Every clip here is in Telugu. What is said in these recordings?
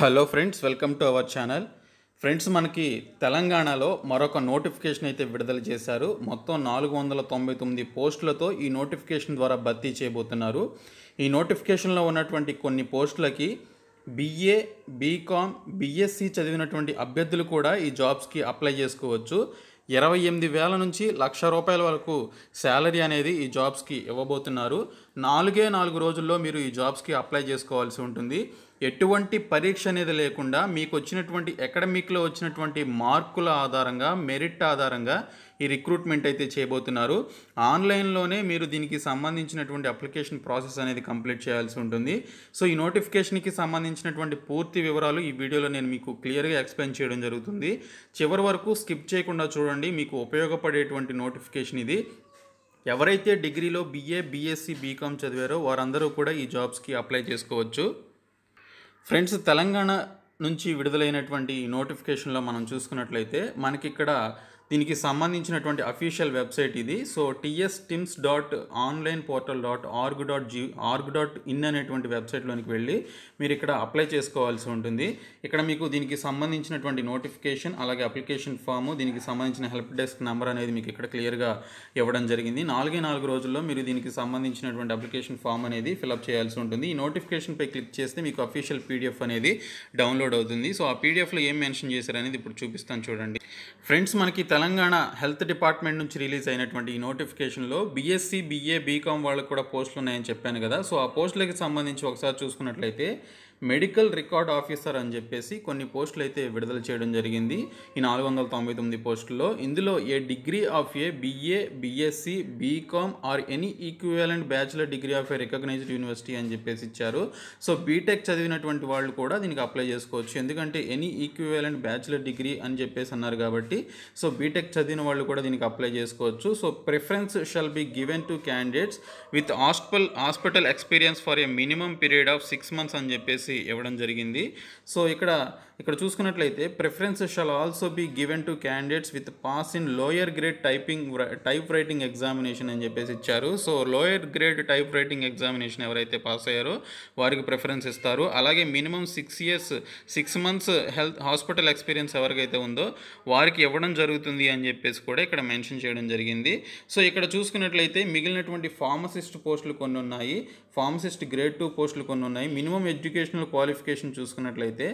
hello friends welcome to our channel friends మనకి తెలంగాణలో మరొక నోటిఫికేషన్ అయితే విడుదల చేశారు మొత్తం నాలుగు వందల తొంభై తొమ్మిది పోస్టులతో ఈ నోటిఫికేషన్ ద్వారా భర్తీ చేయబోతున్నారు ఈ నోటిఫికేషన్లో ఉన్నటువంటి కొన్ని పోస్టులకి బిఏ బీకామ్ బీఎస్సీ చదివినటువంటి అభ్యర్థులు కూడా ఈ జాబ్స్కి అప్లై చేసుకోవచ్చు ఇరవై ఎనిమిది వేల నుంచి లక్ష రూపాయల వరకు శాలరీ అనేది ఈ జాబ్స్కి ఇవ్వబోతున్నారు నాలుగే నాలుగు రోజుల్లో మీరు ఈ జాబ్స్కి అప్లై చేసుకోవాల్సి ఉంటుంది ఎటువంటి పరీక్ష అనేది లేకుండా మీకు వచ్చినటువంటి అకాడమిక్లో వచ్చినటువంటి మార్కుల ఆధారంగా మెరిట్ ఆధారంగా ఈ రిక్రూట్మెంట్ అయితే చేయబోతున్నారు ఆన్లైన్లోనే మీరు దీనికి సంబంధించినటువంటి అప్లికేషన్ ప్రాసెస్ అనేది కంప్లీట్ చేయాల్సి ఉంటుంది సో ఈ నోటిఫికేషన్కి సంబంధించినటువంటి పూర్తి వివరాలు ఈ వీడియోలో నేను మీకు క్లియర్గా ఎక్స్ప్లెయిన్ చేయడం జరుగుతుంది చివరి వరకు స్కిప్ చేయకుండా చూడండి మీకు ఉపయోగపడేటువంటి నోటిఫికేషన్ ఇది ఎవరైతే డిగ్రీలో బిఏ బీఎస్సీ బీకామ్ చదివారో వారందరూ కూడా ఈ జాబ్స్కి అప్లై చేసుకోవచ్చు ఫ్రెండ్స్ తెలంగాణ నుంచి విడుదలైనటువంటి నోటిఫికేషన్లో మనం చూసుకున్నట్లయితే మనకి ఇక్కడ దీనికి సంబంధించినటువంటి అఫీషియల్ వెబ్సైట్ ఇది so TS TIMS dot online portal dot org dot G org dot in అనేటువంటి వెబ్సైట్లోనికి వెళ్ళి మీరు ఇక్కడ అప్లై చేసుకోవాల్సి ఉంటుంది ఇక్కడ మీకు దీనికి సంబంధించినటువంటి నోటిఫికేషన్ అలాగే అప్లికేషన్ ఫామ్ దీనికి సంబంధించిన హెల్ప్ డెస్క్ నెంబర్ అనేది మీకు ఇక్కడ క్లియర్గా ఇవ్వడం జరిగింది నాలుగే నాలుగు రోజుల్లో మీరు దీనికి సంబంధించినటువంటి అప్లికేషన్ ఫామ్ అనేది ఫిలప్ చేయాల్సి ఉంటుంది ఈ నోటిఫికేషన్పై క్లిక్ చేస్తే మీకు అఫీషియల్ పీడిఎఫ్ అనేది డౌన్లోడ్ అవుతుంది సో ఆ పీడిఎఫ్లో ఏం మెన్షన్ చేశారు అనేది ఇప్పుడు చూపిస్తాను చూడండి ఫ్రెండ్స్ మనకి తెలంగాణ హెల్త్ డిపార్ట్మెంట్ నుంచి రిలీజ్ అయినటువంటి ఈ నోటిఫికేషన్లో బీఎస్సీ బీఏ బీకామ్ వాళ్ళకు కూడా పోస్టులు ఉన్నాయని చెప్పాను కదా సో ఆ పోస్టులకి సంబంధించి ఒకసారి చూసుకున్నట్లయితే మెడికల్ రికార్డ్ ఆఫీసర్ అని చెప్పేసి కొన్ని పోస్టులు అయితే విడుదల చేయడం జరిగింది ఈ నాలుగు వందల తొంభై తొమ్మిది పోస్టుల్లో ఇందులో a degree of a BA BSc BCom or any equivalent bachelor degree of a recognised university అని చెప్పేసి ఇచ్చారు సో బీటెక్ చదివినటువంటి వాళ్ళు కూడా దీనికి అప్లై చేసుకోవచ్చు ఎందుకంటే ఎనీ ఈక్వివలెంట్ బ్యాచులర్ డిగ్రీ అని చెప్పేసి అన్నారు కాబట్టి సో బీటెక్ చదివిన వాళ్ళు కూడా దీనికి అప్లై చేసుకోవచ్చు so preference shall be given to candidates with hospital hospital experience for a minimum period of six months అని చెప్పేసి వచ్చేసి ఇవ్వడం జరిగింది సో ఇక్కడ ఇక్కడ చూసుకున్నట్లయితే preference shall also be given to candidates with pass in lower grade typing type writing examination అని చెప్పేసి ఇచ్చారు so lower grade type writing examination ఎవరైతే పాస్ అయ్యారో వారికి ప్రిఫరెన్స్ ఇస్తారు అలాగే minimum six years six months health hospital experience ఎవరికైతే ఉందో వారికి ఇవ్వడం జరుగుతుంది అని చెప్పేసి కూడా ఇక్కడ మెన్షన్ చేయడం జరిగింది సో ఇక్కడ చూసుకున్నట్లయితే మిగిలినటువంటి ఫార్మసిస్ట్ పోస్టులు కొన్ని ఉన్నాయి ఫార్మసిస్ట్ గ్రేడ్ టూ పోస్టులు కొన్ని ఉన్నాయి మినిమం ఎడ్యుకేషన్ టెక్నికల్ క్వాలిఫికేషన్ చూసుకున్నట్లయితే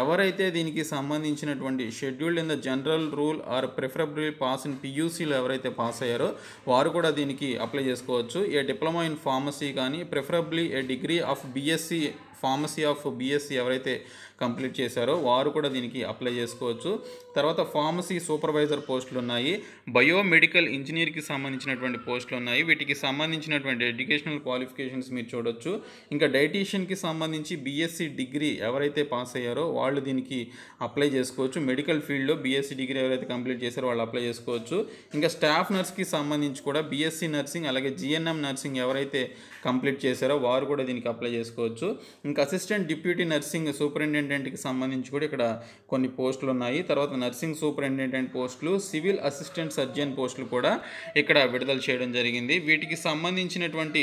ఎవరైతే దీనికి సంబంధించినటువంటి scheduled in the general rule or preferable pass in పియూసీలు ఎవరైతే పాస్ అయ్యారో వారు కూడా దీనికి అప్లై చేసుకోవచ్చు ఏ డిప్లొమా ఇన్ ఫార్మసీ కానీ preferably a degree of BSc pharmacy of BSc ఎవరైతే కంప్లీట్ చేశారో వారు కూడా దీనికి అప్లై చేసుకోవచ్చు తర్వాత ఫార్మసీ సూపర్వైజర్ పోస్టులు ఉన్నాయి బయోమెడికల్ ఇంజనీర్కి సంబంధించినటువంటి పోస్టులు ఉన్నాయి వీటికి సంబంధించినటువంటి ఎడ్యుకేషనల్ క్వాలిఫికేషన్స్ మీరు చూడొచ్చు ఇంకా డైటీషియన్కి సంబంధించి బీఎస్సీ డిగ్రీ ఎవరైతే పాస్ అయ్యారో వాళ్ళు దీనికి అప్లై చేసుకోవచ్చు మెడికల్ ఫీల్డ్లో బీఎస్సీ డిగ్రీ ఎవరైతే కంప్లీట్ చేశారో వాళ్ళు అప్లై చేసుకోవచ్చు ఇంకా స్టాఫ్ నర్స్కి సంబంధించి కూడా బీఎస్సీ నర్సింగ్ అలాగే జిఎన్ఎం నర్సింగ్ ఎవరైతే కంప్లీట్ చేశారో వారు కూడా దీనికి అప్లై చేసుకోవచ్చు ఇంకా అసిస్టెంట్ డిప్యూటీ నర్సింగ్ సూపరింటెండెంట్కి సంబంధించి కూడా ఇక్కడ కొన్ని పోస్టులు ఉన్నాయి తర్వాత నర్సింగ్ సూపరింటెండెంట్ పోస్టులు సివిల్ అసిస్టెంట్ సర్జన్ పోస్టులు కూడా ఇక్కడ విడుదల చేయడం జరిగింది వీటికి సంబంధించినటువంటి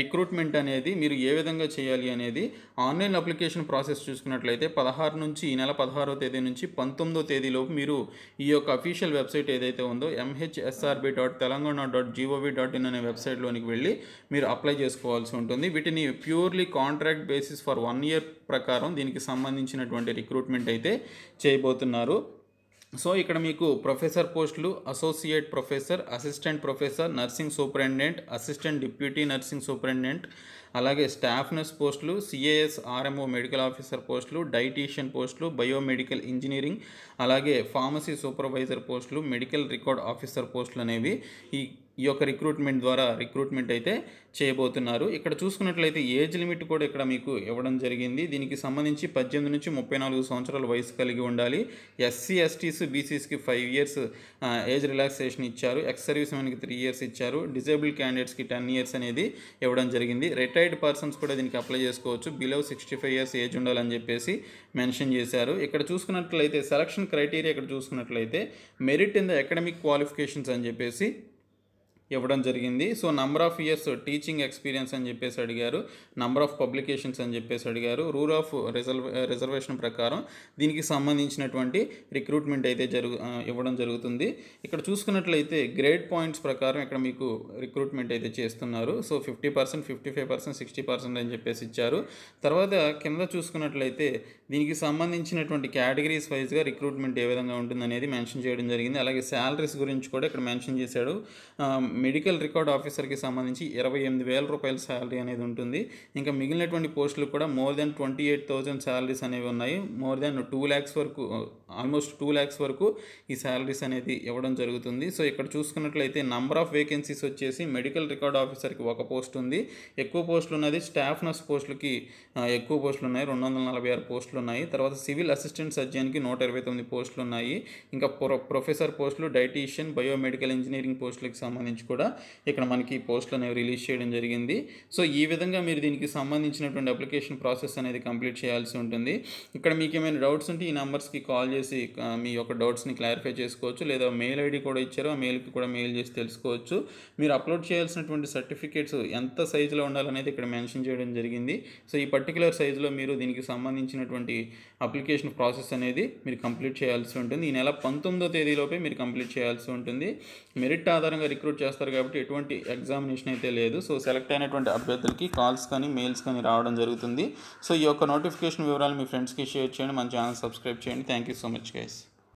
రిక్రూట్మెంట్ అనేది మీరు ఏ విధంగా చేయాలి అనేది ఆన్లైన్ అప్లికేషన్ ప్రాసెస్ చూసుకున్నట్లయితే పదహారు నుంచి ఈ నెల పదహారో తేదీ నుంచి పంతొమ్మిదో తేదీలోపు మీరు ఈ యొక్క అఫీషియల్ వెబ్సైట్ ఏదైతే ఉందో MHSRB dot Telangana dot GOV dot in అనే వెబ్సైట్లోనికి వెళ్ళి మీరు అప్లై చేసుకోవాల్సి ఉంటుంది వీటిని purely contract basis for one year ప్రకారం దీనికి సంబంధించినటువంటి రిక్రూట్మెంట్ అయితే చేయబోతున్నారు సో ఇక్కడ మీకు ప్రొఫెసర్ పోస్టులు associate professor assistant professor nursing superintendent assistant deputy nursing superintendent అలాగే స్టాఫ్ నర్స్ పోస్టులు సిఏఎస్ ఆర్ఎంఓ మెడికల్ ఆఫీసర్ పోస్టులు డైటీషియన్ పోస్టులు బయోమెడికల్ ఇంజనీరింగ్ అలాగే ఫార్మసీ సూపర్వైజర్ పోస్టులు మెడికల్ రికార్డ్ ఆఫీసర్ పోస్టులు అనేవి ఈ ఈ యొక్క రిక్రూట్మెంట్ ద్వారా రిక్రూట్మెంట్ అయితే చేయబోతున్నారు ఇక్కడ చూసుకున్నట్లయితే ఏజ్ లిమిట్ కూడా ఇక్కడ మీకు ఇవ్వడం జరిగింది దీనికి సంబంధించి పద్దెనిమిది నుంచి ముప్పై నాలుగు సంవత్సరాల వయసు కలిగి ఉండాలి ఎస్సీ ఎస్టీస్ బీసీస్కి ఫైవ్ ఇయర్స్ ఏజ్ రిలాక్సేషన్ ఇచ్చారు ఎక్స్ సర్వీస్ మెన్కి త్రీ ఇయర్స్ ఇచ్చారు డిజేబుల్ క్యాండిడేట్స్కి టెన్ ఇయర్స్ అనేది ఇవ్వడం జరిగింది రిటైర్డ్ రిటైర్డ్ పర్సన్స్ కూడా దీనికి అప్లై చేసుకోవచ్చు below sixty five years age ఉండాలని చెప్పేసి మెన్షన్ చేశారు ఇక్కడ చూసుకున్నట్లయితే సెలక్షన్ క్రైటీరియా ఇక్కడ చూసుకున్నట్లయితే merit in the academic qualifications అని చెప్పేసి ఇవ్వడం జరిగింది so number of years teaching experience అని చెప్పేసి అడిగారు నంబర్ ఆఫ్ పబ్లికేషన్స్ అని చెప్పేసి అడిగారు రూల్ ఆఫ్ రిజర్వ్ రిజర్వేషన్ ప్రకారం దీనికి సంబంధించినటువంటి రిక్రూట్మెంట్ అయితే జరుగు ఇవ్వడం జరుగుతుంది ఇక్కడ చూసుకున్నట్లయితే గ్రేడ్ పాయింట్స్ ప్రకారం ఇక్కడ మీకు రిక్రూట్మెంట్ అయితే చేస్తున్నారు so fifty percent fifty five percent sixty percent అని చెప్పేసి ఇచ్చారు తర్వాత కింద చూసుకున్నట్లయితే దీనికి సంబంధించినటువంటి కేటగిరీస్ వైజ్గా రిక్రూట్మెంట్ ఏ విధంగా ఉంటుంది అనేది మెన్షన్ చేయడం జరిగింది అలాగే శాలరీస్ గురించి కూడా ఇక్కడ మెన్షన్ చేశాడు మెడికల్ రికార్డ్ ఆఫీసర్కి సంబంధించి ఇరవై ఎనిమిది వేల రూపాయల శాలరీ అనేది ఉంటుంది ఇంకా మిగిలినటువంటి పోస్టులు కూడా more than twenty eight thousand salaries అనేవి ఉన్నాయి మోర్ దెన్ టూ ల్యాక్స్ వరకు ఆల్మోస్ట్ టూ ల్యాక్స్ వరకు ఈ శాలరీస్ అనేది ఇవ్వడం జరుగుతుంది సో ఇక్కడ చూసుకున్నట్లయితే నంబర్ ఆఫ్ వేకెన్సీస్ వచ్చేసి మెడికల్ రికార్డ్ ఆఫీసర్కి ఒక పోస్ట్ ఉంది ఎక్కువ పోస్టులు ఉన్నది స్టాఫ్ నర్స్ పోస్టులకి ఎక్కువ పోస్టులు ఉన్నాయి రెండు వందల నలభై ఆరు పోస్టులు ఉన్నాయి తర్వాత సివిల్ అసిస్టెంట్ సర్జన్కి నూట ఇరవై తొమ్మిది పోస్టులు ఉన్నాయి ఇంకా ప్రొఫెసర్ పోస్టులు డైటీషియన్ బయోమెడికల్ ఇంజనీరింగ్ పోస్టులకు సంబంధించి సంబంధించి కూడా ఇక్కడ మనకి పోస్టులు అనేవి రిలీజ్ చేయడం జరిగింది సో ఈ విధంగా మీరు దీనికి సంబంధించినటువంటి అప్లికేషన్ ప్రాసెస్ అనేది కంప్లీట్ చేయాల్సి ఉంటుంది ఇక్కడ మీకు ఏమైనా డౌట్స్ ఉంటే ఈ నెంబర్స్కి కాల్ చేసి మీ యొక్క డౌట్స్ని క్లారిఫై చేసుకోవచ్చు లేదా మెయిల్ ఐడి కూడా ఇచ్చారు ఆ మెయిల్కి కూడా మెయిల్ చేసి తెలుసుకోవచ్చు మీరు అప్లోడ్ చేయాల్సినటువంటి సర్టిఫికేట్స్ ఎంత సైజులో ఉండాలనేది ఇక్కడ మెన్షన్ చేయడం జరిగింది సో ఈ పర్టికులర్ సైజులో మీరు దీనికి సంబంధించినటువంటి అప్లికేషన్ ప్రాసెస్ అనేది మీరు కంప్లీట్ చేయాల్సి ఉంటుంది ఈ నెల పంతొమ్మిదో తేదీలోపే మీరు కంప్లీట్ చేయాల్సి ఉంటుంది మెరిట్ ఆధారంగా రిక్రూట్ చేస్తారు చేస్తారు కాబట్టి ఎటువంటి ఎగ్జామినేషన్ అయితే లేదు సో సెలెక్ట్ అయినటువంటి అభ్యర్థులకి కాల్స్ కానీ మెయిల్స్ కానీ రావడం జరుగుతుంది సో ఈ యొక్క నోటిఫికేషన్ వివరాలు మీ ఫ్రెండ్స్కి షేర్ చేయండి మన ఛానల్ సబ్స్క్రైబ్ చేయండి thank you so much guys